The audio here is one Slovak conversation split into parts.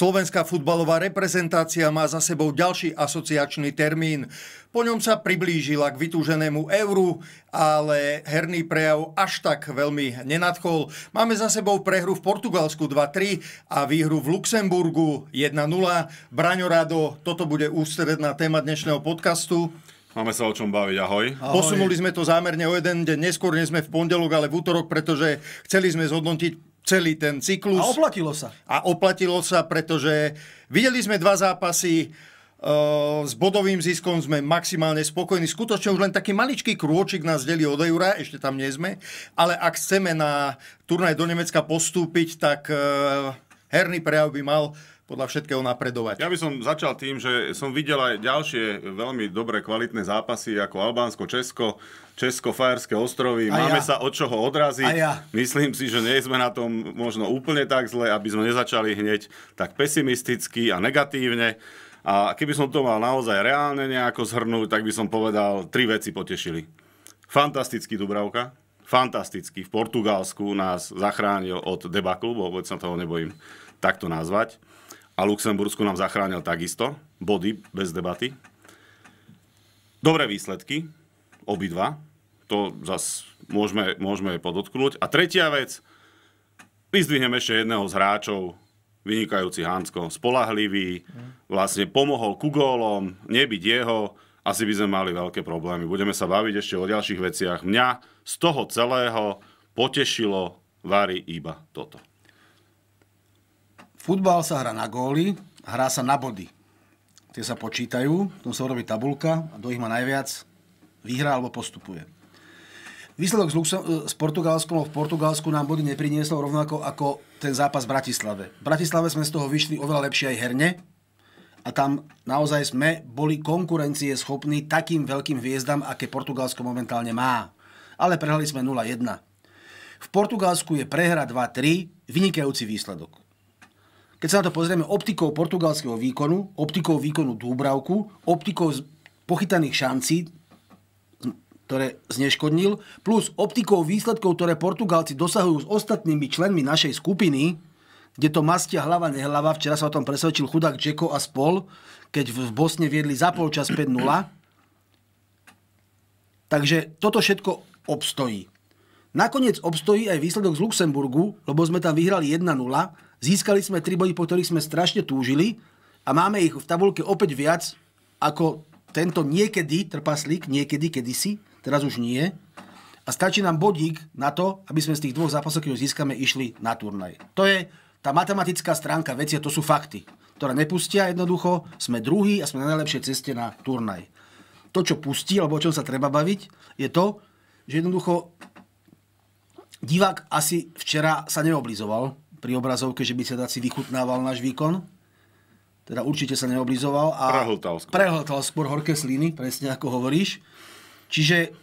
Slovenská futbalová reprezentácia má za sebou ďalší asociačný termín. Po ňom sa priblížila k vytúženému euru, ale herný prejav až tak veľmi nenadchol. Máme za sebou prehru v Portugalsku 2-3 a výhru v Luxemburgu 1-0. Braňo Rado, toto bude ústredná téma dnešného podcastu. Máme sa o čom baviť, ahoj. ahoj. Posunuli sme to zámerne o jeden deň, neskôr nie sme v pondelok, ale v útorok, pretože chceli sme zhodnotiť celý ten cyklus. A oplatilo sa. A oplatilo sa, pretože videli sme dva zápasy, e, s bodovým ziskom sme maximálne spokojní. Skutočne už len taký maličký krôčik nás delí od eura, ešte tam nie sme. Ale ak chceme na turnaj do Nemecka postúpiť, tak e, herný prejav by mal podľa všetkého napredovať. Ja by som začal tým, že som videl aj ďalšie veľmi dobré kvalitné zápasy ako Albánsko, Česko, Česko-Fajerské ostrovy. A Máme ja. sa od čoho odraziť. Ja. Myslím si, že nie sme na tom možno úplne tak zle, aby sme nezačali hneď tak pesimisticky a negatívne. A keby som to mal naozaj reálne nejako zhrnúť, tak by som povedal, tri veci potešili. Fantastický Dubravka, fantastický v Portugalsku nás zachránil od debaklu, vôbec sa toho nebojím takto nazvať a Luxembursko nám zachránil takisto. Body bez debaty. Dobré výsledky, obidva. To zase môžeme, môžeme podotknúť. A tretia vec, vyzdvihneme ešte jedného z hráčov, vynikajúci Hansko, spolahlivý, vlastne pomohol ku gólom, nebyť jeho, asi by sme mali veľké problémy. Budeme sa baviť ešte o ďalších veciach. Mňa z toho celého potešilo Vary iba toto. Futbal sa hrá na góly, hrá sa na body. Tie sa počítajú, tom sa robí tabulka a do ich má najviac vyhrá alebo postupuje. Výsledok s, Luxem- s Portugalskom, no, v Portugalsku nám body neprinieslo rovnako ako ten zápas v Bratislave. V Bratislave sme z toho vyšli oveľa lepšie aj herne a tam naozaj sme boli konkurencie schopní takým veľkým hviezdam, aké Portugalsko momentálne má. Ale prehrali sme 0-1. V Portugalsku je prehra 2-3 vynikajúci výsledok keď sa na to pozrieme optikou portugalského výkonu, optikou výkonu Dúbravku, optikou pochytaných šancí, ktoré zneškodnil, plus optikou výsledkov, ktoré Portugálci dosahujú s ostatnými členmi našej skupiny, kde to mastia hlava nehlava, včera sa o tom presvedčil chudák Džeko a spol, keď v Bosne viedli za polčas 5-0. Takže toto všetko obstojí. Nakoniec obstojí aj výsledok z Luxemburgu, lebo sme tam vyhrali 1-0, získali sme tri body, po ktorých sme strašne túžili a máme ich v tabulke opäť viac ako tento niekedy trpaslík, niekedy, kedysi, teraz už nie. A stačí nám bodík na to, aby sme z tých dvoch zápasov, keď získame, išli na turnaj. To je tá matematická stránka veci to sú fakty, ktoré nepustia jednoducho. Sme druhý a sme na najlepšej ceste na turnaj. To, čo pustí, alebo o čom sa treba baviť, je to, že jednoducho Divák asi včera sa neoblizoval pri obrazovke, že by sa si vychutnával náš výkon. Teda určite sa neoblizoval. A prehltal skôr. Prehltal skôr horké sliny, presne ako hovoríš. Čiže,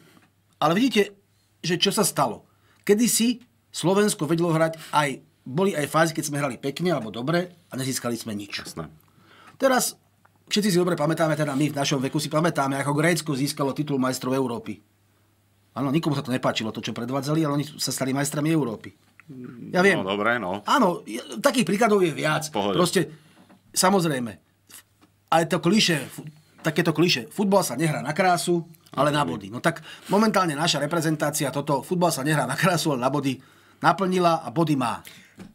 ale vidíte, že čo sa stalo. Kedy si Slovensko vedelo hrať aj, boli aj fázy, keď sme hrali pekne alebo dobre a nezískali sme nič. Jasné. Teraz všetci si dobre pamätáme, teda my v našom veku si pamätáme, ako Grécko získalo titul majstrov Európy. Áno, nikomu sa to nepáčilo, to, čo predvádzali, ale oni sa stali majstrami Európy. Ja viem. No, dobré, no. Áno, takých príkladov je viac. Pohode. Proste, samozrejme, aj to kliše, takéto kliše, futbal sa nehrá na krásu, ale na body. No tak momentálne naša reprezentácia toto, futbal sa nehrá na krásu, ale na body, naplnila a body má.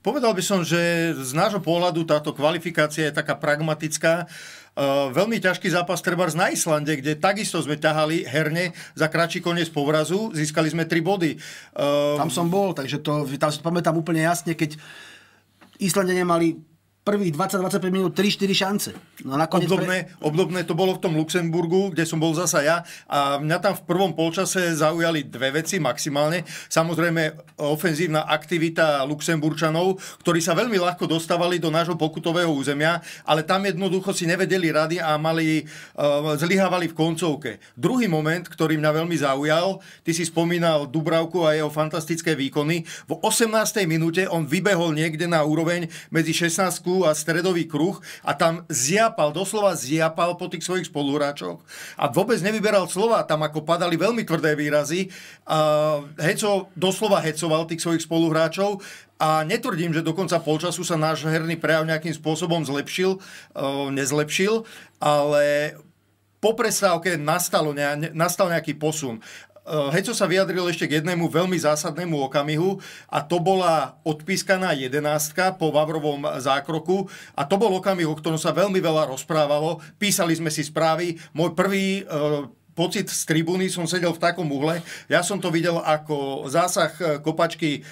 Povedal by som, že z nášho pohľadu táto kvalifikácia je taká pragmatická Eh, veľmi ťažký zápas treba na Islande, kde takisto sme ťahali herne za kratší koniec povrazu, získali sme 3 body. Eh, tam som bol, takže to, tam si to pamätám úplne jasne, keď Islande nemali prvých 20-25 minút 3-4 šance. No obdobné, pre... obdobné to bolo v tom Luxemburgu, kde som bol zasa ja a mňa tam v prvom polčase zaujali dve veci maximálne. Samozrejme ofenzívna aktivita Luxemburčanov, ktorí sa veľmi ľahko dostávali do nášho pokutového územia, ale tam jednoducho si nevedeli rady a mali, uh, zlyhávali v koncovke. Druhý moment, ktorý mňa veľmi zaujal, ty si spomínal Dubravku a jeho fantastické výkony. V 18. minúte on vybehol niekde na úroveň medzi 16 lavičku a stredový kruh a tam zjapal, doslova zjapal po tých svojich spoluhráčoch a vôbec nevyberal slova, tam ako padali veľmi tvrdé výrazy a heco, doslova hecoval tých svojich spoluhráčov a netvrdím, že do konca polčasu sa náš herný prejav nejakým spôsobom zlepšil, e, nezlepšil, ale po prestávke nastalo, nastal nejaký posun. Eh, Heco sa vyjadril ešte k jednému veľmi zásadnému okamihu a to bola odpískaná jedenástka po Vavrovom zákroku a to bol okamih, o ktorom sa veľmi veľa rozprávalo. Písali sme si správy. Môj prvý eh, pocit z tribúny, som sedel v takom uhle. Ja som to videl ako zásah eh, kopačky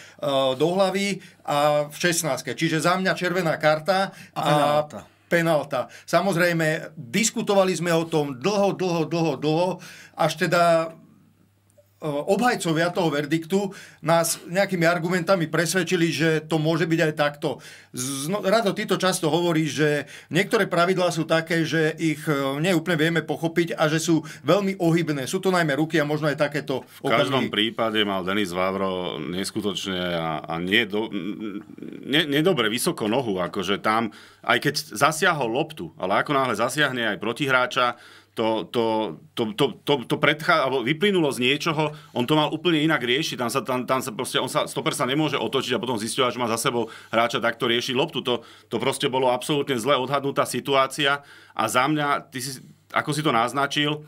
do hlavy a v 16. Čiže za mňa červená karta a, penálta. Samozrejme, diskutovali sme o tom dlho, dlho, dlho, dlho, až teda E, obhajcovia toho verdiktu nás nejakými argumentami presvedčili, že to môže byť aj takto. Zno, rado títo často hovorí, že niektoré pravidlá sú také, že ich e, neúplne vieme pochopiť a že sú veľmi ohybné. Sú to najmä ruky a možno aj takéto V okazy. každom prípade mal Denis Vavro neskutočne a, a nedo, ne, nedobre vysoko nohu, akože tam, aj keď zasiahol loptu, ale ako náhle zasiahne aj protihráča, to, to, to, to, to, to predchá, alebo vyplynulo z niečoho, on to mal úplne inak riešiť, tam sa, tam, tam sa proste, on sa, stoper sa nemôže otočiť a potom zistiovať, že má za sebou hráča takto riešiť loptu, to, to proste bolo absolútne zle odhadnutá situácia a za mňa, ty si, ako si to naznačil,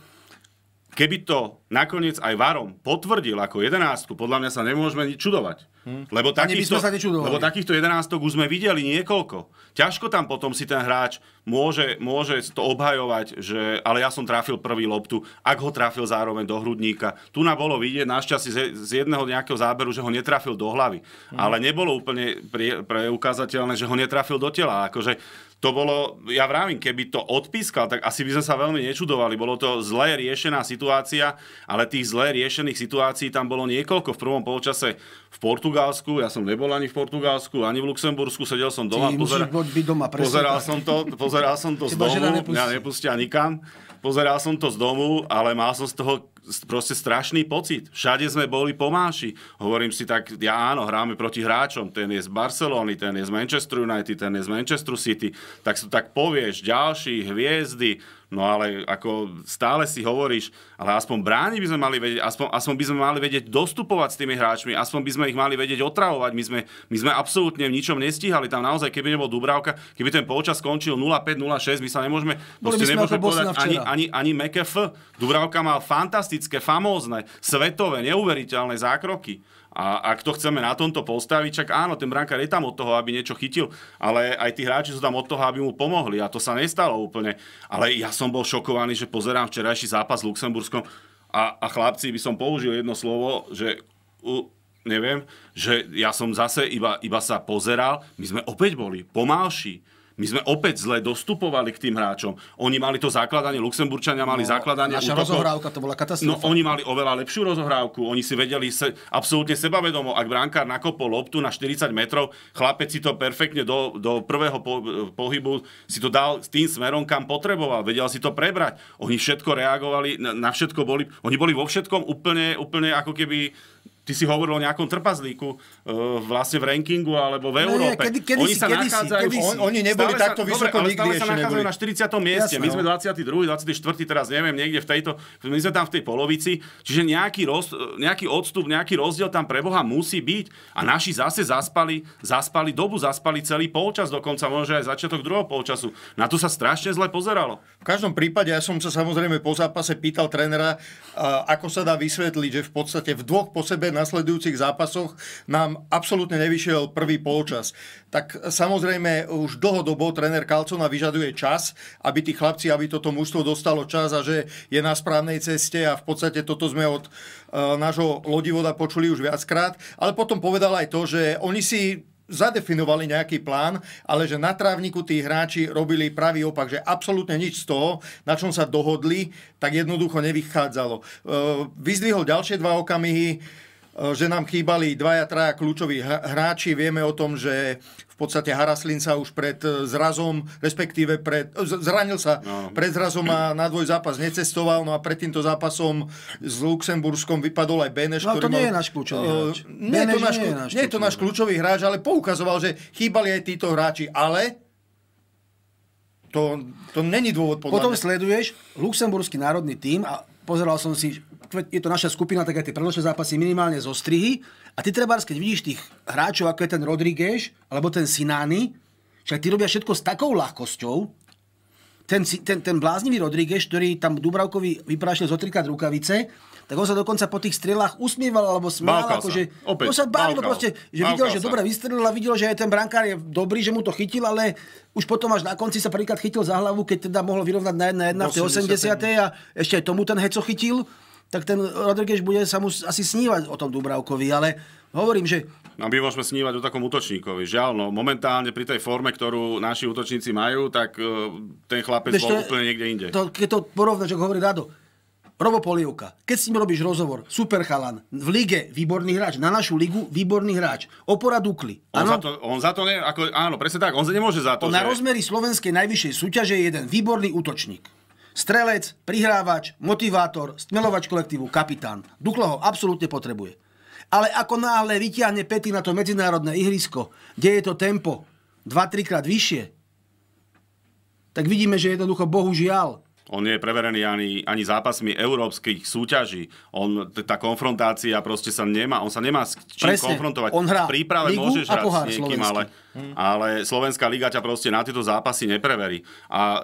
keby to nakoniec aj Varom potvrdil ako jedenáctku, podľa mňa sa nemôžeme nič čudovať. Hm? Lebo, takýchto, lebo takýchto 11 už sme videli niekoľko. Ťažko tam potom si ten hráč môže, môže to obhajovať, že ale ja som trafil prvý loptu, ak ho trafil zároveň do hrudníka. Tu na bolo vidieť našťastie z, z jedného nejakého záberu, že ho netrafil do hlavy. Hmm. Ale nebolo úplne preukázateľné, že ho netrafil do tela. Akože to bolo, ja vravím, keby to odpískal, tak asi by sme sa veľmi nečudovali. Bolo to zle riešená situácia, ale tých zle riešených situácií tam bolo niekoľko. V prvom polčase v Portugalsku, ja som nebol ani v Portugalsku, ani v Luxembursku, sedel som doma, pozera... doma pozeral, som to, pozeral som to z domu, ja nepustia nikam, pozeral som to z domu, ale mal som z toho proste strašný pocit. Všade sme boli pomáši. Hovorím si tak, ja áno, hráme proti hráčom, ten je z Barcelony, ten je z Manchester United, ten je z Manchester City, tak si tak povieš, ďalší hviezdy, no ale ako stále si hovoríš, ale aspoň bráni by sme mali vedieť, aspoň, aspoň by sme mali vedieť dostupovať s tými hráčmi, aspoň by sme ich mali vedieť otravovať, my sme, my sme absolútne v ničom nestíhali, tam naozaj, keby nebol Dubravka, keby ten polčas skončil 0-5, 0-6, my sa nemôžeme, nemôžeme povedať ani, ani, ani McF. Dubravka mal fantastický fantastické, famózne, svetové, neuveriteľné zákroky. A ak to chceme na tomto postaviť, čak áno, ten brankár je tam od toho, aby niečo chytil, ale aj tí hráči sú tam od toho, aby mu pomohli a to sa nestalo úplne. Ale ja som bol šokovaný, že pozerám včerajší zápas s Luxemburskom a, a chlapci by som použil jedno slovo, že u, neviem, že ja som zase iba, iba sa pozeral, my sme opäť boli pomalší, my sme opäť zle dostupovali k tým hráčom. Oni mali to základanie, Luxemburčania mali no, základanie. Naša útoko. rozohrávka to bola katastrofa. No oni mali oveľa lepšiu rozohrávku, oni si vedeli se, absolútne sebavedomo, ak brankár nakopol loptu na 40 metrov, chlapec si to perfektne do, do prvého po, pohybu si to dal s tým smerom, kam potreboval, vedel si to prebrať. Oni všetko reagovali, na, na všetko boli, oni boli vo všetkom úplne, úplne ako keby Ty si hovoril o nejakom trpazlíku uh, vlastne v rankingu alebo v no Európe. No nie, kedy, kedy oni si, sa kedy nachádzajú, si, kedy on, oni neboli stále takto sa, vysoko dobre, nikdy stále sa nachádzajú neboli. na 40. mieste. Jasne, my no. sme 22., 24., teraz neviem, niekde v tejto, my sme tam v tej polovici, čiže nejaký, roz, nejaký odstup, nejaký rozdiel tam pre Boha musí byť. A naši zase zaspali, zaspali dobu, zaspali celý polčas, dokonca možno aj začiatok druhého polčasu. Na to sa strašne zle pozeralo. V každom prípade, ja som sa samozrejme po zápase pýtal trénera, ako sa dá vysvetliť, že v podstate v dvoch po sebe nasledujúcich zápasoch nám absolútne nevyšiel prvý polčas. Tak samozrejme už dlhodobo tréner Kalcona vyžaduje čas, aby tí chlapci, aby toto mužstvo dostalo čas a že je na správnej ceste a v podstate toto sme od nášho lodivoda počuli už viackrát. Ale potom povedal aj to, že oni si zadefinovali nejaký plán, ale že na trávniku tí hráči robili pravý opak, že absolútne nič z toho, na čom sa dohodli, tak jednoducho nevychádzalo. E, vyzdvihol ďalšie dva okamihy, E, že nám chýbali dvaja, traja kľúčoví hráči. Vieme o tom, že v podstate Haraslin sa už pred e, zrazom, respektíve pred, e, zranil sa no. pred zrazom a na dvoj zápas necestoval, no a pred týmto zápasom s Luxemburskom vypadol aj Beneš, no, to nie mal, je náš kľúčový hráč. nie, to náš, nie, je náš nie je to náš kľúčový hráč, ale poukazoval, že chýbali aj títo hráči, ale to, to není dôvod podľa Potom mňa. sleduješ luxemburský národný tým a pozeral som si je to naša skupina, tak aj tie predložné zápasy minimálne zo strihy. A ty treba, keď vidíš tých hráčov, ako je ten Rodriguez, alebo ten Sinani, však ty robia všetko s takou ľahkosťou, ten, ten, ten bláznivý Rodriguez, ktorý tam Dubravkovi vyprášil zo trikát rukavice, tak on sa dokonca po tých strelách usmieval alebo smial. Bálkal akože, sa. Opäť, on sa bálil proste, že videl, že dobre vystrelil a videl, že aj ten brankár je dobrý, že mu to chytil, ale už potom až na konci sa prvýkrát chytil za hlavu, keď teda mohol vyrovnať na 1-1 v no, tej 80. a ešte aj tomu ten Heco chytil tak ten Rodriguez bude sa mu asi snívať o tom Dubravkovi, ale hovorím, že No my môžeme snívať o takom útočníkovi. Žiaľ, no momentálne pri tej forme, ktorú naši útočníci majú, tak uh, ten chlapec Veš, bol to, úplne niekde inde. To, keď to porovnáš, ako hovorí Rado, Robo Polievka, keď s ním robíš rozhovor, super chalan, v lige výborný hráč, na našu ligu výborný hráč, opora Dukli. On, za to, on za to ne, ako, áno, presne tak, on nemôže za to. On že... na rozmery slovenskej najvyššej súťaže je jeden výborný útočník. Strelec, prihrávač, motivátor, stmelovač kolektívu, kapitán. Duklo ho absolútne potrebuje. Ale ako náhle vyťahne pety na to medzinárodné ihrisko, kde je to tempo 2-3 krát vyššie, tak vidíme, že jednoducho bohužiaľ on nie je preverený ani, ani zápasmi európskych súťaží. On, tá konfrontácia proste sa nemá, on sa nemá s čím Presne. konfrontovať. On hrá v príprave Ligu môžeš hrať s niekým, ale, hmm. ale Slovenská liga ťa proste na tieto zápasy nepreverí. A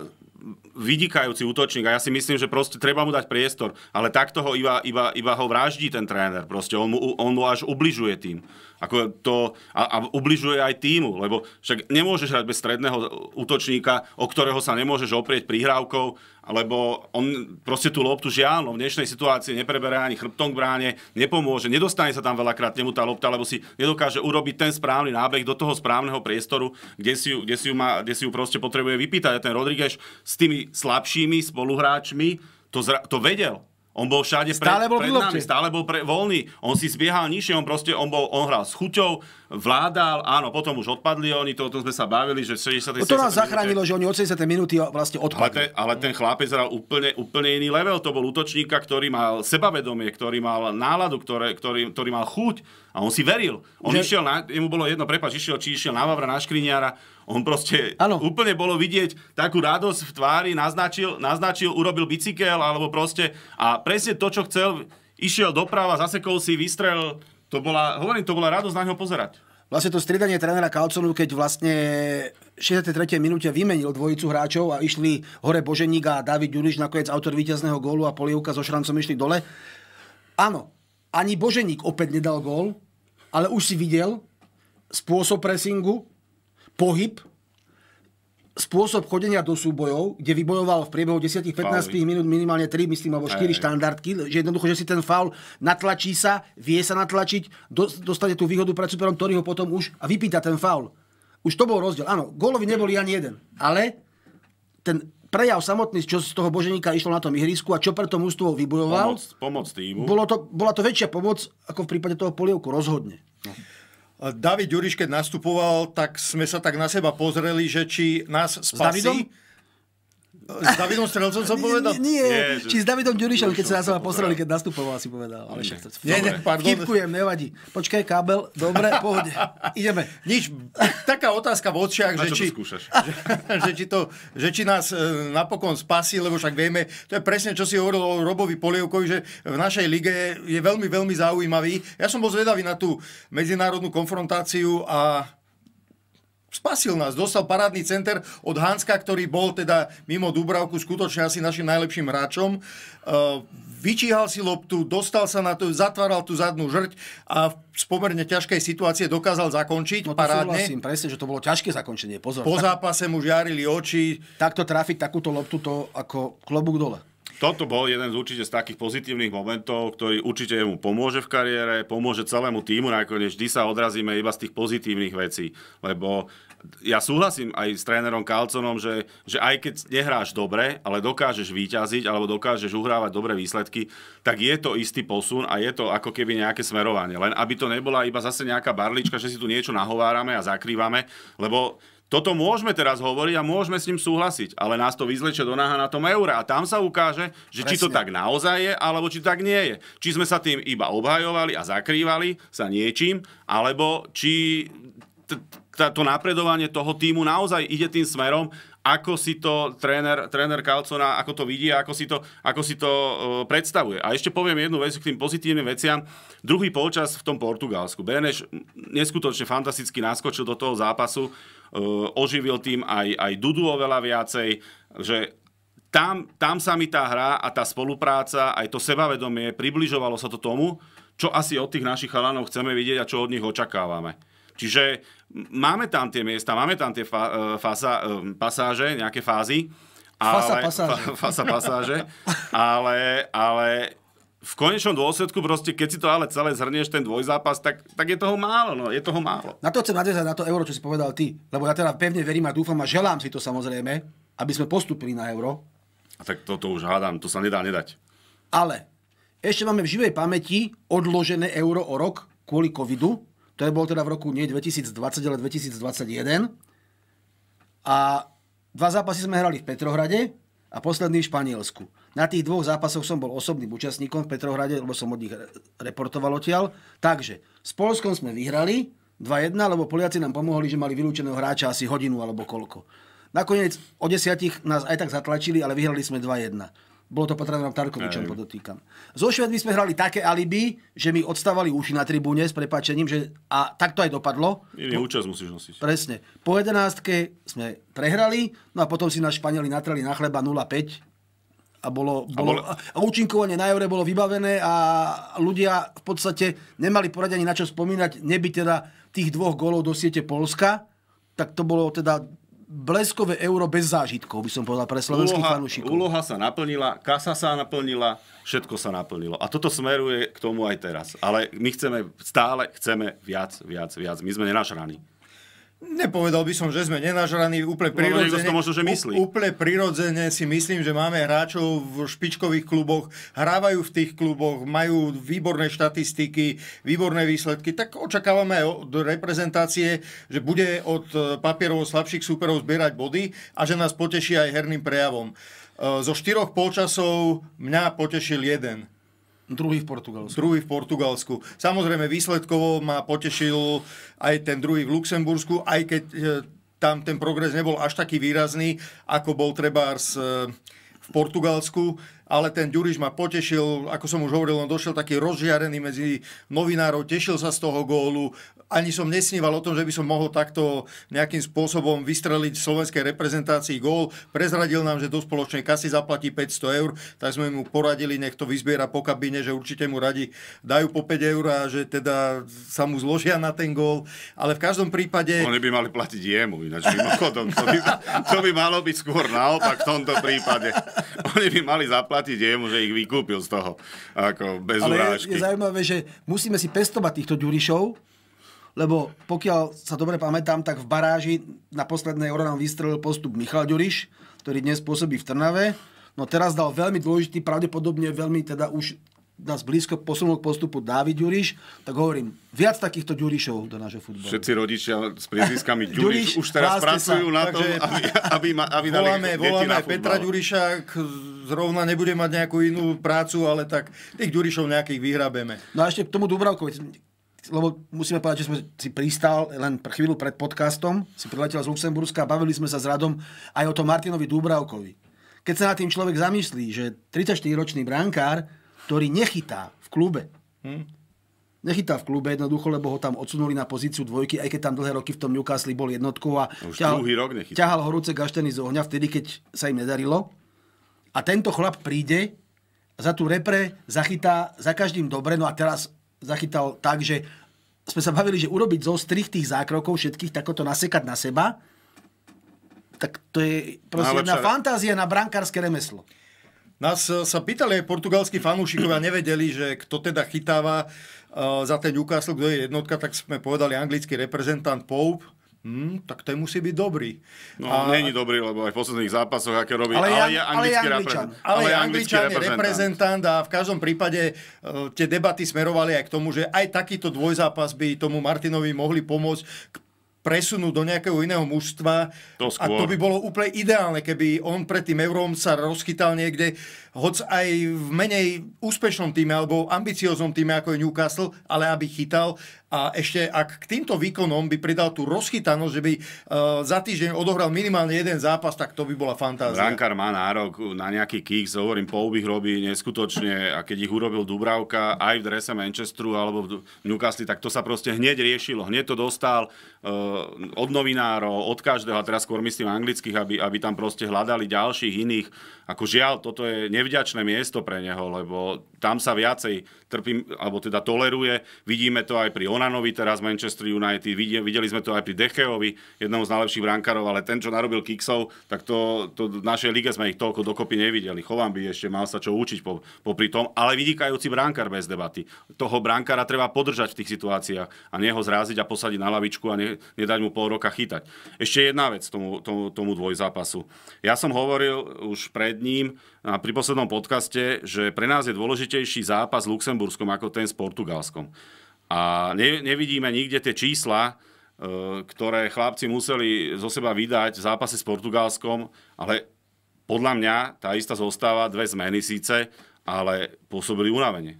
vynikajúci útočník a ja si myslím, že proste treba mu dať priestor, ale takto ho iba, iba, iba ho vraždí ten tréner, proste on mu, on mu až ubližuje tým. Ako to, a, a ubližuje aj týmu, lebo však nemôžeš hrať bez stredného útočníka, o ktorého sa nemôžeš oprieť prihrávkou, lebo on proste tú loptu žiaľ, no v dnešnej situácii nepreberá ani chrbtom k bráne, nepomôže, nedostane sa tam veľakrát nemu tá lopta, lebo si nedokáže urobiť ten správny nábeh do toho správneho priestoru, kde si, ju, kde si, ju, má, kde si ju proste potrebuje vypýtať. A ten Rodríguez s tými slabšími spoluhráčmi to, zra- to vedel. On bol všade pre, stále bol pred nami, stále bol pre, voľný. On si zbiehal nižšie, on proste, on, bol, on hral s chuťou, vládal, áno, potom už odpadli oni, to, o tom sme sa bavili, že 60. No to nás zachránilo, že oni od 60. minúty vlastne odpadli. Ale ten, ale ten chlápec hral úplne, úplne iný level, to bol útočníka, ktorý mal sebavedomie, ktorý mal náladu, ktoré, ktorý, ktorý mal chuť a on si veril. On že... išiel, na, jemu bolo jedno, prepáč, išiel, či išiel na Vavra, na Škriniara, on proste ano. úplne bolo vidieť takú radosť v tvári, naznačil, naznačil, urobil bicykel alebo proste a presne to, čo chcel, išiel doprava, zasekol si, vystrel. To bola, hovorím, to bola radosť na ňo pozerať. Vlastne to striedanie trénera Kalconu, keď vlastne 63. minúte vymenil dvojicu hráčov a išli hore Boženík a David Ďuriš, nakoniec autor víťazného gólu a polievka so Šrancom išli dole. Áno, ani Boženík opäť nedal gól, ale už si videl spôsob presingu pohyb, spôsob chodenia do súbojov, kde vybojoval v priebehu 10-15 minút minimálne 3, myslím, alebo 4 Aj. štandardky, že jednoducho, že si ten faul natlačí sa, vie sa natlačiť, dostane tú výhodu pred superom, ktorý ho potom už a vypýta ten faul. Už to bol rozdiel. Áno, gólovi neboli ani jeden, ale ten prejav samotný, čo z toho Boženíka išlo na tom ihrisku a čo pre to mužstvo vybojoval. Pomoc, pomoc týmu. Bolo to, bola to väčšia pomoc ako v prípade toho polievku, rozhodne. No. David Juriš, keď nastupoval, tak sme sa tak na seba pozreli, že či nás spasí. S Davidom? S Davidom Strelcom som povedal? Nie, nie. Ježiš. či s Davidom Ďurišom, keď sa na seba pozreli, keď nastupoval, si povedal. Ale však to... Nie, nie, pardon. Vtipkujem, nevadí. Počkaj, kábel, dobre, pohode. Ideme. Nič, taká otázka v očiach, že či, že, že, či to, že či nás e, napokon spasí, lebo však vieme, to je presne, čo si hovoril o Robovi Polievkovi, že v našej lige je veľmi, veľmi zaujímavý. Ja som bol zvedavý na tú medzinárodnú konfrontáciu a spasil nás, dostal parádny center od Hanska, ktorý bol teda mimo Dubravku skutočne asi našim najlepším hráčom. Eh, vyčíhal si loptu, dostal sa na to, zatváral tú zadnú žrť a z pomerne ťažkej situácie dokázal zakončiť no to parádne. Súhlasím, presne, že to bolo ťažké zakončenie. Pozor. Po tak... zápase mu žiarili oči. Takto trafiť takúto loptu to ako klobúk dole toto bol jeden z určite z takých pozitívnych momentov, ktorý určite mu pomôže v kariére, pomôže celému týmu, nakoniec vždy sa odrazíme iba z tých pozitívnych vecí, lebo ja súhlasím aj s trénerom Kalconom, že, že aj keď nehráš dobre, ale dokážeš vyťaziť alebo dokážeš uhrávať dobré výsledky, tak je to istý posun a je to ako keby nejaké smerovanie. Len aby to nebola iba zase nejaká barlička, že si tu niečo nahovárame a zakrývame, lebo toto môžeme teraz hovoriť a môžeme s ním súhlasiť, ale nás to vyzleče do náha na tom eure a tam sa ukáže, že Presne. či to tak naozaj je, alebo či tak nie je. Či sme sa tým iba obhajovali a zakrývali sa niečím, alebo či to napredovanie toho týmu naozaj ide tým smerom, ako si to tréner, tréner Kalcona, ako to vidí ako si to, ako si to e, predstavuje. A ešte poviem jednu vec k tým pozitívnym veciam. Druhý polčas v tom Portugalsku. Beneš neskutočne fantasticky naskočil do toho zápasu E, oživil tým aj, aj Dudu oveľa viacej, že tam, tam sa mi tá hra a tá spolupráca, aj to sebavedomie, približovalo sa to tomu, čo asi od tých našich chalanov chceme vidieť a čo od nich očakávame. Čiže máme tam tie miesta, máme tam tie fa, e, fasa, e, pasáže, nejaké fázy. Ale, fasa pasáže. Fa, fasa pasáže. Ale, ale v konečnom dôsledku proste, keď si to ale celé zhrnieš, ten dvojzápas, tak, tak je toho málo, no, je toho málo. Na to chcem nadviazať na to euro, čo si povedal ty, lebo ja teda pevne verím a dúfam a želám si to samozrejme, aby sme postupili na euro. A tak toto už hádam, to sa nedá nedať. Ale ešte máme v živej pamäti odložené euro o rok kvôli covidu, to je bolo teda v roku nie 2020, ale 2021. A dva zápasy sme hrali v Petrohrade a posledný v Španielsku. Na tých dvoch zápasoch som bol osobným účastníkom v Petrohrade, lebo som od nich reportoval odtiaľ. Takže s Polskom sme vyhrali 2-1, lebo Poliaci nám pomohli, že mali vylúčeného hráča asi hodinu alebo koľko. Nakoniec o desiatich nás aj tak zatlačili, ale vyhrali sme 2-1. Bolo to pod trénerom Tarkovičom, podotýkam. So Švedmi sme hrali také alibi, že mi odstávali uši na tribúne s prepačením, že a tak to aj dopadlo. Iný účasť musíš nosiť. Presne. Po jedenáctke sme prehrali, no a potom si na Španieli natrali na chleba 0-5 a, bolo, bolo, a, bol... a účinkovanie na Eure bolo vybavené a ľudia v podstate nemali poradenie na čo spomínať, neby teda tých dvoch golov do siete Polska, tak to bolo teda bleskové euro bez zážitkov, by som povedal, pre slovenských úloha, fanúšikov. Úloha sa naplnila, kasa sa naplnila, všetko sa naplnilo. A toto smeruje k tomu aj teraz. Ale my chceme, stále chceme viac, viac, viac. My sme nenašraní. Nepovedal by som, že sme nenažraní, úplne no, prirodzene, no, možno, že myslí. úplne prirodzene si myslím, že máme hráčov v špičkových kluboch, hrávajú v tých kluboch, majú výborné štatistiky, výborné výsledky, tak očakávame od reprezentácie, že bude od e, papierov slabších súperov zbierať body a že nás poteší aj herným prejavom. E, zo štyroch polčasov mňa potešil jeden Druhý v Portugalsku. Druhý v Portugalsku. Samozrejme, výsledkovo ma potešil aj ten druhý v Luxembursku, aj keď e, tam ten progres nebol až taký výrazný, ako bol trebárs e, v Portugalsku ale ten Ďuriš ma potešil, ako som už hovoril, on došiel taký rozžiarený medzi novinárov, tešil sa z toho gólu, ani som nesníval o tom, že by som mohol takto nejakým spôsobom vystreliť slovenskej reprezentácii gól. Prezradil nám, že do spoločnej kasy zaplatí 500 eur, tak sme mu poradili, nech to vyzbiera po kabíne, že určite mu radi dajú po 5 eur a že teda sa mu zložia na ten gól. Ale v každom prípade... Oni by mali platiť jemu, ináč mimochodom. To by, to by malo byť skôr naopak v tomto prípade. Oni by mali zaplatiť zaplatiť jemu, že ich vykúpil z toho. Ako bez Ale urážky. Je, je zaujímavé, že musíme si pestovať týchto ďurišov, lebo pokiaľ sa dobre pamätám, tak v baráži na posledné euro vystrelil postup Michal Ďuriš, ktorý dnes pôsobí v Trnave. No teraz dal veľmi dôležitý, pravdepodobne veľmi teda už nás blízko posunul k postupu Dávid Ďuriš, tak hovorím, viac takýchto Ďurišov do nášho futbalu. Všetci rodičia s priezviskami Ďuriš, už teraz pracujú sa, na tom, aby, aby, ma, aby voláme, dali voláme na Petra Ďuriša, zrovna nebude mať nejakú inú prácu, ale tak tých Ďurišov nejakých vyhrabeme. No a ešte k tomu Dubravkovi, lebo musíme povedať, že sme si pristal len chvíľu pred podcastom, si priletel z Luxemburska a bavili sme sa s Radom aj o tom Martinovi Dubravkovi. Keď sa na tým človek zamyslí, že 34-ročný brankár ktorý nechytá v klube. Hmm. Nechytá v klube jednoducho, lebo ho tam odsunuli na pozíciu dvojky, aj keď tam dlhé roky v tom Newcastle bol jednotkou a Už ťahal, druhý rok ťahal horúce gašteny z ohňa vtedy, keď sa im nedarilo. A tento chlap príde, za tú repre zachytá za každým dobre, no a teraz zachytal tak, že sme sa bavili, že urobiť zo strich tých zákrokov všetkých, takoto nasekať na seba, tak to je proste jedna fantázia na brankárske remeslo. Nás eh, sa pýtali aj portugalskí fanúšikovia, nevedeli, že kto teda chytáva eh, za ten Newcastle, kto je jednotka, tak sme povedali anglický reprezentant Pope, Hmm, tak ten musí byť dobrý. No, a... není dobrý, lebo aj v posledných zápasoch, aké robí, ale, ale je anglický, ale reprezent, ale ale angličan reprezentant. reprezentant. A v každom prípade uh, tie debaty smerovali aj k tomu, že aj takýto dvojzápas by tomu Martinovi mohli pomôcť k presunúť do nejakého iného mužstva. To skôr. a to by bolo úplne ideálne, keby on pred tým eurom sa rozchytal niekde, hoc aj v menej úspešnom týme alebo ambicioznom týme ako je Newcastle, ale aby chytal a ešte ak k týmto výkonom by pridal tú rozchytanosť, že by e, za týždeň odohral minimálne jeden zápas, tak to by bola fantázia. Brankár má nárok na nejaký kick, hovorím, po Poubich robí neskutočne a keď ich urobil Dubravka aj v drese Manchesteru alebo v Newcastle, tak to sa proste hneď riešilo, hneď to dostal e, od novinárov, od každého, a teraz skôr myslím anglických, aby, aby tam proste hľadali ďalších iných. Ako žiaľ, toto je nevďačné miesto pre neho, lebo tam sa viacej trpím, alebo teda toleruje. Vidíme to aj pri Onanovi teraz Manchester United, videli sme to aj pri Decheovi, jednom z najlepších brankárov, ale ten, čo narobil kiksov, tak to, to v našej lige sme ich toľko dokopy nevideli. Chovám by ešte mal sa čo učiť po, popri tom, ale vynikajúci brankár bez debaty. Toho brankára treba podržať v tých situáciách a nie ho zráziť a posadiť na lavičku a ne, nedať mu pol roka chytať. Ešte jedna vec tomu, tomu, tomu dvojzápasu. Ja som hovoril už pred ním a pri poslednom podcaste, že pre nás je dôležitejší zápas s Luxemburskom ako ten s Portugalskom. A ne, nevidíme nikde tie čísla, e, ktoré chlapci museli zo seba vydať v zápase s Portugalskom, ale podľa mňa tá istá zostáva, dve zmeny síce, ale pôsobili unavene.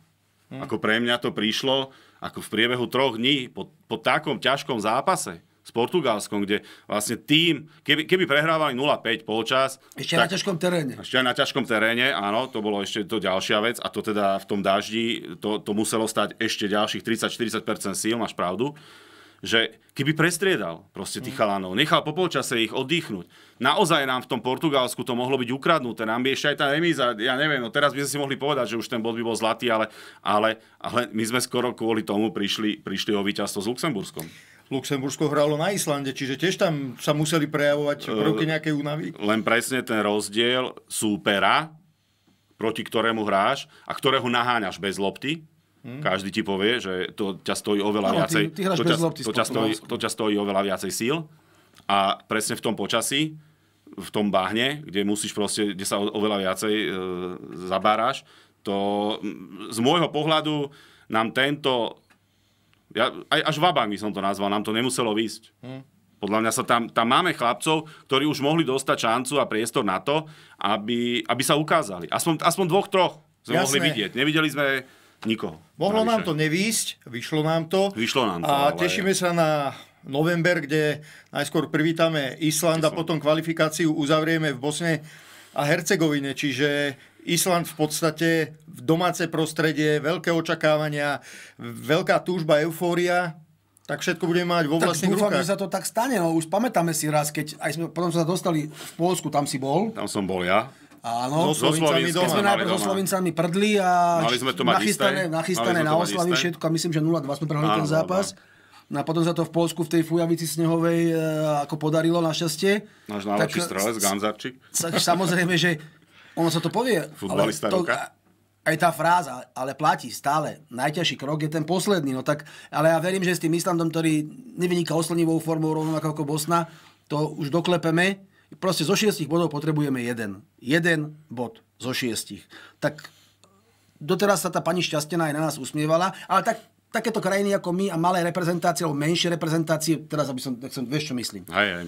Hm. Ako pre mňa to prišlo ako v priebehu troch dní po, po takom ťažkom zápase, s Portugalskom, kde vlastne tým, keby, keby prehrávali 0-5 polčas... Ešte tak, na ťažkom teréne. Ešte na ťažkom teréne, áno, to bolo ešte to ďalšia vec a to teda v tom daždi, to, to muselo stať ešte ďalších 30-40% síl, máš pravdu že keby prestriedal proste tých mm. chalanov, nechal po polčase ich oddychnúť. Naozaj nám v tom Portugalsku to mohlo byť ukradnuté, nám by ešte aj tá remíza, ja neviem, no teraz by sme si mohli povedať, že už ten bod by bol zlatý, ale, ale, ale my sme skoro kvôli tomu prišli, prišli o víťazstvo s Luxemburskom. Luxembursko hralo na Islande, čiže tiež tam sa museli prejavovať prvky e, nejakej únavy. Len presne ten rozdiel súpera, proti ktorému hráš a ktorého naháňaš bez lopty, Hmm. Každý ti povie, že to ťa stojí oveľa no, viacej, ty, ty to, ťa, to, ťa stojí, no. to ťa stojí oveľa viacej síl a presne v tom počasí, v tom bahne, kde musíš proste, kde sa oveľa viacej e, zabáraš, to z môjho pohľadu nám tento ja, aj až vabank by som to nazval, nám to nemuselo ísť. Hmm. Podľa mňa sa tam, tam máme chlapcov, ktorí už mohli dostať šancu a priestor na to, aby, aby sa ukázali. Aspoň, aspoň dvoch, troch sme Jasné. mohli vidieť. Nevideli sme nikoho. Mohlo nám to nevýsť, vyšlo nám to. Vyšlo nám to, A ale... tešíme sa na november, kde najskôr privítame Island a potom kvalifikáciu uzavrieme v Bosne a Hercegovine. Čiže Island v podstate v domáce prostredie, veľké očakávania, veľká túžba, eufória, tak všetko bude mať vo vlastných rukách. tak že sa to tak stane. No, už pamätáme si raz, keď aj sme, potom sa dostali v Polsku, tam si bol. Tam som bol ja. Áno, so Slovincami doma. sme najprv so Slovincami prdli a mali sme to mať nachystané, isté. nachystané na oslavy všetko a myslím, že 0-2 sme prehli ten zápas. Áno. No a potom sa to v Polsku v tej fujavici snehovej e, ako podarilo našťastie. Náš najlepší strelec, Ganzarčík. samozrejme, že ono sa to povie. Futbalista to, roka? Aj tá fráza, ale platí stále. Najťažší krok je ten posledný. No tak, ale ja verím, že s tým Islandom, ktorý nevyniká oslnivou formou rovnako ako Bosna, to už doklepeme. Proste zo šiestich bodov potrebujeme jeden. Jeden bod zo šiestich. Tak doteraz sa tá pani šťastená aj na nás usmievala, ale tak takéto krajiny ako my a malé reprezentácie, alebo menšie reprezentácie, teraz aby som, tak som vieš, čo myslím. Aj, aj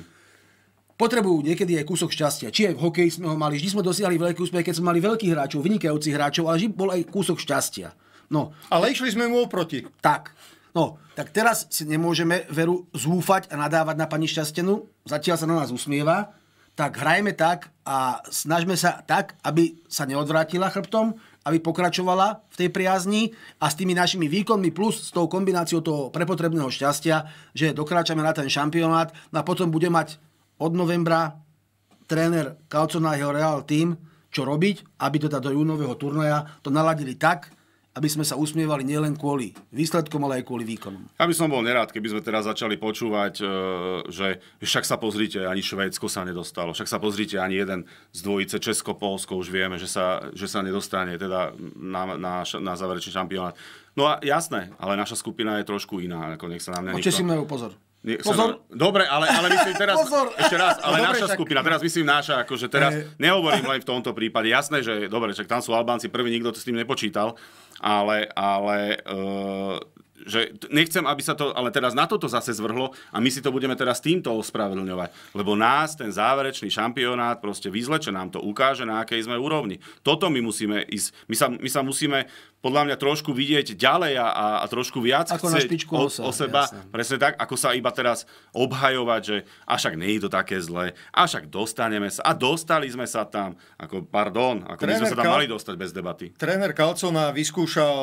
potrebujú niekedy aj kúsok šťastia. Či aj v hokeji sme ho mali, vždy sme dosiahli veľký úspech, keď sme mali veľkých hráčov, vynikajúcich hráčov, ale vždy bol aj kúsok šťastia. No. Ale išli sme mu oproti. Tak. No, tak teraz si nemôžeme veru zúfať a nadávať na pani Šťastenu. Zatiaľ sa na nás usmieva. Tak hrajme tak a snažme sa tak, aby sa neodvrátila chrbtom, aby pokračovala v tej priazni a s tými našimi výkonmi plus s tou kombináciou toho prepotrebného šťastia, že dokráčame na ten šampionát no a potom bude mať od novembra tréner Kalcona jeho Real tým, čo robiť, aby teda do júnového turnaja to naladili tak, aby sme sa usmievali nielen kvôli výsledkom, ale aj kvôli výkonom. Ja by som bol nerád, keby sme teraz začali počúvať, e, že však sa pozrite, ani Švédsko sa nedostalo, však sa pozrite, ani jeden z dvojice Česko-Polsko už vieme, že sa, že sa nedostane teda na, na, na záverečný šampionát. No a jasné, ale naša skupina je trošku iná, ako nech sa na mňa no, nikto... majú pozor. Nie, Pozor. Sa, dobre, ale, ale myslím teraz, Pozor. ešte raz, ale no, dobre, naša však. skupina, teraz myslím naša, akože teraz, e... nehovorím len v tomto prípade, jasné, že dobre, však tam sú Albánci prvý, nikto to s tým nepočítal, ale, ale e, že nechcem, aby sa to, ale teraz na toto zase zvrhlo a my si to budeme teraz týmto ospravedlňovať, lebo nás ten záverečný šampionát proste vyzleče, nám to ukáže, na akej sme úrovni. Toto my musíme ísť, my sa, my sa musíme podľa mňa trošku vidieť ďalej a, a, trošku viac ako na špičku o, osa, o seba. Jasne. Presne tak, ako sa iba teraz obhajovať, že a nie je to také zlé, a dostaneme sa. A dostali sme sa tam, ako pardon, ako tréner my sme sa tam Kal- mali dostať bez debaty. Tréner Kalcona vyskúšal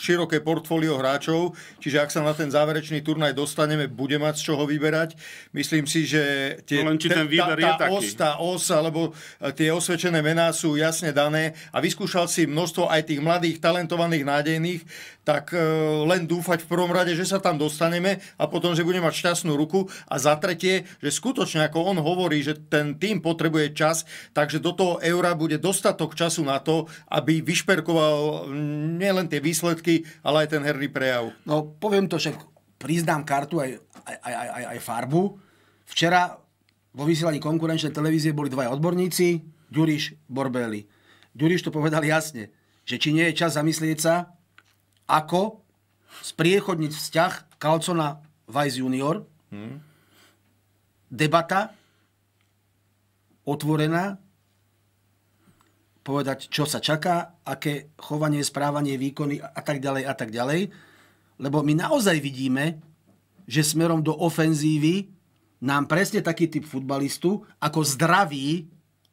široké portfólio hráčov, čiže ak sa na ten záverečný turnaj dostaneme, bude mať z čoho vyberať. Myslím si, že tie, no len či ten výber tá, je tá taký. Os, tá os, alebo e, tie osvedčené mená sú jasne dané a vyskúšal si množstvo aj tých mladých talentov talentovaných, nádejných, tak e, len dúfať v prvom rade, že sa tam dostaneme a potom, že budeme mať šťastnú ruku. A za tretie, že skutočne, ako on hovorí, že ten tým potrebuje čas, takže do toho eura bude dostatok času na to, aby vyšperkoval nielen tie výsledky, ale aj ten herný prejav. No poviem to, že priznám kartu aj, aj, aj, aj, aj farbu. Včera vo vysielaní konkurenčnej televízie boli dvaja odborníci, Ďuriš, Borbeli. Ďuriš to povedal jasne že či nie je čas zamyslieť sa, ako spriechodniť vzťah Kalcona Vice Junior. Hmm. Debata otvorená, povedať, čo sa čaká, aké chovanie, správanie, výkony a tak ďalej a tak ďalej. Lebo my naozaj vidíme, že smerom do ofenzívy nám presne taký typ futbalistu, ako zdravý,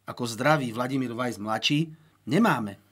ako zdravý Vladimír Vajs mladší, nemáme.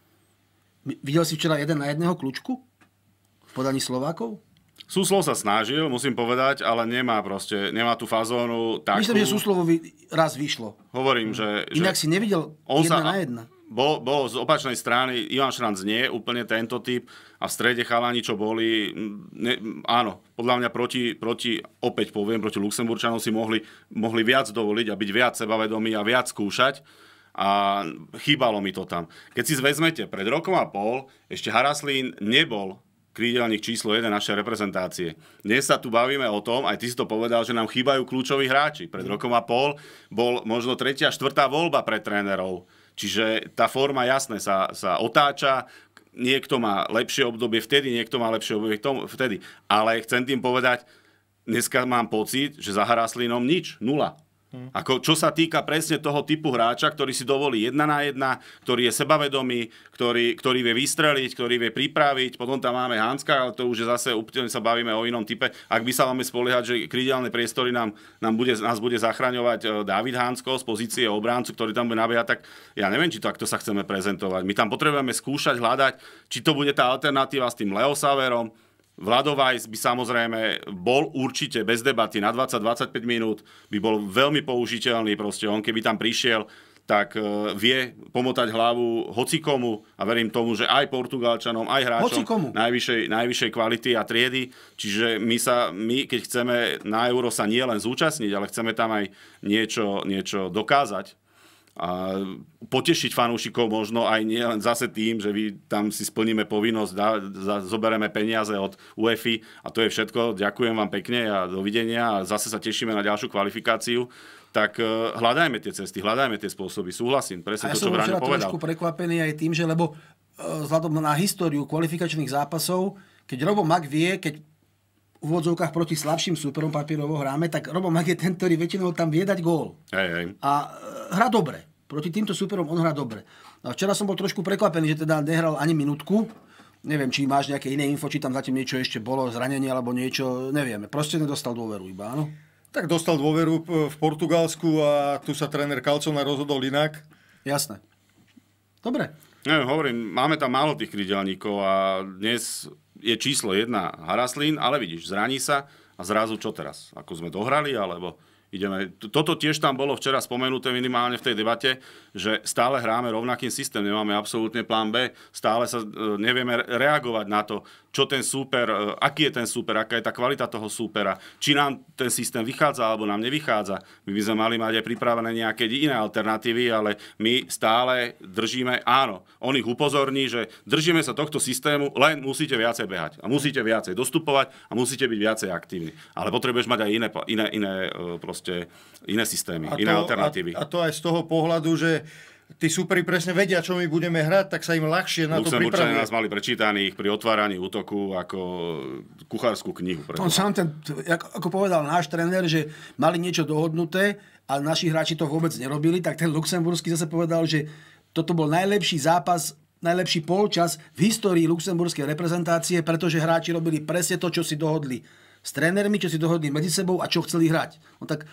Videl si včera jeden na jedného kľúčku? V podaní Slovákov? Súslov sa snažil, musím povedať, ale nemá proste, nemá tú fazónu takú. Myslím, že Súslovovi raz vyšlo. Hovorím, mhm. že... Inak že... si nevidel on jedna sa... na jedna. Bol, bol z opačnej strany, Ivan Šranc nie, úplne tento typ a v strede chalani, čo boli, ne, áno, podľa mňa proti, proti, opäť poviem, proti Luxemburčanov si mohli, mohli viac dovoliť a byť viac sebavedomí a viac skúšať a chýbalo mi to tam. Keď si zvezmete, pred rokom a pol ešte Haraslín nebol krídelník číslo 1 našej reprezentácie. Dnes sa tu bavíme o tom, aj ty si to povedal, že nám chýbajú kľúčoví hráči. Pred rokom a pol bol možno tretia, štvrtá voľba pre trénerov. Čiže tá forma jasne sa, sa otáča, niekto má lepšie obdobie vtedy, niekto má lepšie obdobie vtedy. Ale chcem tým povedať, dneska mám pocit, že za Haraslínom nič, nula. Mm. Ako, čo sa týka presne toho typu hráča, ktorý si dovolí jedna na jedna, ktorý je sebavedomý, ktorý, ktorý vie vystreliť, ktorý vie pripraviť. Potom tam máme Hanska, ale to už je zase úplne sa bavíme o inom type. Ak by sa máme spoliehať, že krídelné priestory nám, nám bude, nás bude zachraňovať e, David Hansko z pozície obráncu, ktorý tam bude nabiehať, tak ja neviem, či takto sa chceme prezentovať. My tam potrebujeme skúšať, hľadať, či to bude tá alternatíva s tým Leo Saverom, Vladovajs by samozrejme bol určite bez debaty na 20-25 minút, by bol veľmi použiteľný proste. On keby tam prišiel, tak e, vie pomotať hlavu hocikomu a verím tomu, že aj Portugalčanom, aj hráčom najvyššej, najvyššej kvality a triedy. Čiže my, sa, my, keď chceme na euro sa nie len zúčastniť, ale chceme tam aj niečo, niečo dokázať, a potešiť fanúšikov možno aj nie len zase tým, že vy tam si splníme povinnosť, da, za, zoberieme peniaze od UEFI a to je všetko. Ďakujem vám pekne a dovidenia a zase sa tešíme na ďalšiu kvalifikáciu tak e, hľadajme tie cesty, hľadajme tie spôsoby. Súhlasím, presne ja to, čo Braňo povedal. Ja som trošku prekvapený aj tým, že lebo e, vzhľadom na históriu kvalifikačných zápasov, keď Robo Mak vie, keď v úvodzovkách proti slabším súperom papierovo hráme, tak Robo Mak je ten, ktorý väčšinou tam vie dať gól. Hej, hej. A hrá dobre. Proti týmto superom on hrá dobre. A včera som bol trošku prekvapený, že teda nehral ani minútku. Neviem, či máš nejaké iné info, či tam zatiaľ niečo ešte bolo, zranenie alebo niečo, nevieme. Proste nedostal dôveru iba, áno? Tak dostal dôveru v Portugalsku a tu sa tréner Kalcona rozhodol inak. Jasné. Dobre. Ne, hovorím, máme tam málo tých krydelníkov a dnes je číslo jedna Haraslín, ale vidíš, zraní sa a zrazu čo teraz? Ako sme dohrali, alebo ideme. Toto tiež tam bolo včera spomenuté minimálne v tej debate, že stále hráme rovnakým systém, nemáme absolútne plán B, stále sa e, nevieme reagovať na to, čo ten súper, e, aký je ten súper, aká je tá kvalita toho súpera, či nám ten systém vychádza alebo nám nevychádza. My by sme mali mať aj pripravené nejaké iné alternatívy, ale my stále držíme, áno, on ich upozorní, že držíme sa tohto systému, len musíte viacej behať a musíte viacej dostupovať a musíte byť viacej aktívni. Ale potrebuješ mať aj iné, iné, iné, e, proste, iné systémy, a to, iné alternatívy. A, a to aj z toho pohľadu, že tí súperi presne vedia, čo my budeme hrať, tak sa im ľahšie na Luxemburg, to pripravuje. nás mali prečítaných pri otváraní útoku ako kuchárskú knihu. On sám ten, ako povedal náš tréner, že mali niečo dohodnuté a naši hráči to vôbec nerobili, tak ten luxemburský zase povedal, že toto bol najlepší zápas najlepší polčas v histórii luxemburskej reprezentácie, pretože hráči robili presne to, čo si dohodli s trénermi, čo si dohodli medzi sebou a čo chceli hrať. No tak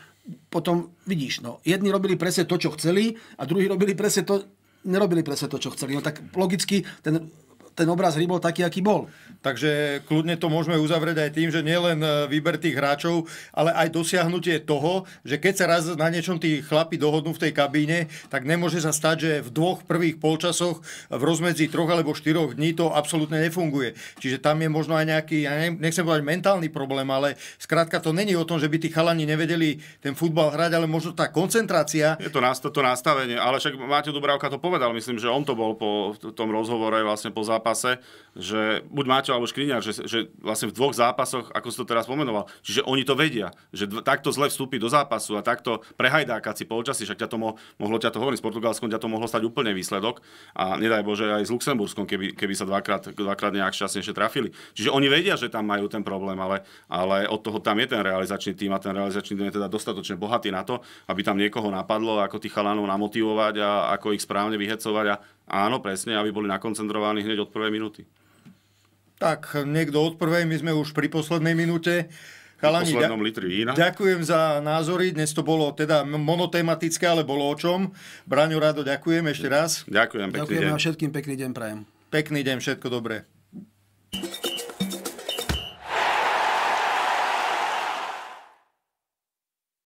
potom vidíš, no, jedni robili presne to, čo chceli a druhí robili presne to, nerobili presne to, čo chceli. No tak logicky ten ten obraz hry bol taký, aký bol. Takže kľudne to môžeme uzavrieť aj tým, že nielen e, výber tých hráčov, ale aj dosiahnutie toho, že keď sa raz na niečom tí chlapi dohodnú v tej kabíne, tak nemôže sa stať, že v dvoch prvých polčasoch e, v rozmedzi troch alebo štyroch dní to absolútne nefunguje. Čiže tam je možno aj nejaký, ja nechcem povedať mentálny problém, ale skrátka to není o tom, že by tí chalani nevedeli ten futbal hrať, ale možno tá koncentrácia. Je to, to nastavenie, ale však Máte Dubravka to povedal, myslím, že on to bol po tom rozhovore vlastne po zápase zápase, že buď Máťo alebo Škriňar, že, že vlastne v dvoch zápasoch, ako si to teraz pomenoval, čiže oni to vedia, že dv- takto zle vstúpi do zápasu a takto prehajdákať si polčasy, však ťa to mo- mohlo ťa to hovoriť, s Portugalskom ťa to mohlo stať úplne výsledok a nedaj Bože aj s Luxemburskom, keby, keby sa dvakrát, dvakrát nejak šťastnejšie trafili. Čiže oni vedia, že tam majú ten problém, ale, ale od toho tam je ten realizačný tým a ten realizačný tým je teda dostatočne bohatý na to, aby tam niekoho napadlo, ako tých chalanov namotivovať a ako ich správne vyhecovať a Áno, presne, aby boli nakoncentrovaní hneď od prvej minúty. Tak, niekto od prvej, my sme už pri poslednej minúte. Chalani, Ďakujem za názory. Dnes to bolo teda monotematické, ale bolo o čom. Braňo Rado, ďakujem ešte raz. Ďakujem, pekný ďakujem deň. Ďakujem všetkým pekný deň prajem. Pekný deň, všetko dobré.